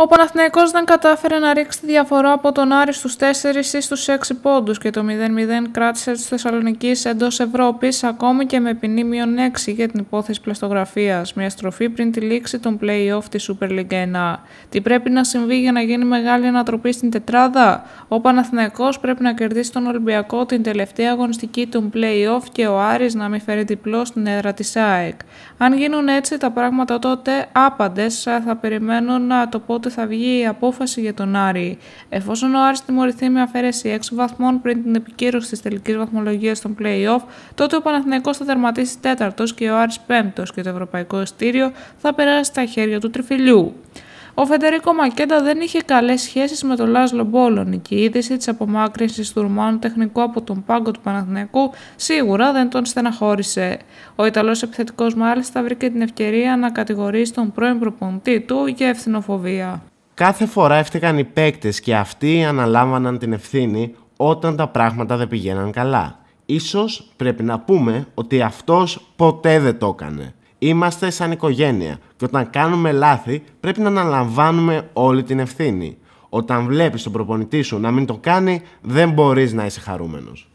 Ο Παναθηναϊκός δεν κατάφερε να ρίξει τη διαφορά από τον Άρη στους 4 ή στους 6 πόντους και το 0-0 κράτησε της Θεσσαλονίκης εντός Ευρώπης ακόμη και με ποινή μείον 6 για την υπόθεση πλαστογραφίας, μια στροφή πριν τη λήξη των play-off της Super League 1. Τι πρέπει να συμβεί για να γίνει μεγάλη ανατροπή στην τετράδα? Ο Παναθηναϊκός πρέπει να κερδίσει τον Ολυμπιακό την τελευταία αγωνιστική των play-off και ο Άρης να μην φέρει διπλό στην έδρα της ΑΕΚ. Αν γίνουν έτσι τα πράγματα τότε άπαντες θα περιμένουν να το πότε θα βγει η απόφαση για τον Άρη. Εφόσον ο Άρης τιμωρηθεί με αφαίρεση 6 βαθμών πριν την επικύρωση της τελικής βαθμολογίας των playoff, τότε ο Παναθηναϊκός θα τερματίσει και ο Άρης 5ο και το ευρωπαϊκό εστίριο θα περάσει στα χέρια του τριφυλιού. Ο Φεντερίκο Μακέντα δεν είχε καλές σχέσεις με τον Λάσλο Μπόλον και η είδηση της απομάκρυνσης του Ρουμάνου τεχνικού από τον πάγκο του Παναθηναϊκού σίγουρα δεν τον στεναχώρησε. Ο Ιταλός επιθετικός μάλιστα βρήκε την ευκαιρία να κατηγορήσει τον πρώην προπονητή του για ευθυνοφοβία. Κάθε φορά έφταιγαν οι παίκτες και αυτοί αναλάμβαναν την ευθύνη όταν τα πράγματα δεν πηγαίναν καλά. Ίσως πρέπει να πούμε ότι αυτός ποτέ δεν το έκανε. Είμαστε σαν οικογένεια και όταν κάνουμε λάθη πρέπει να αναλαμβάνουμε όλη την ευθύνη. Όταν βλέπεις τον προπονητή σου να μην το κάνει, δεν μπορείς να είσαι χαρούμενος.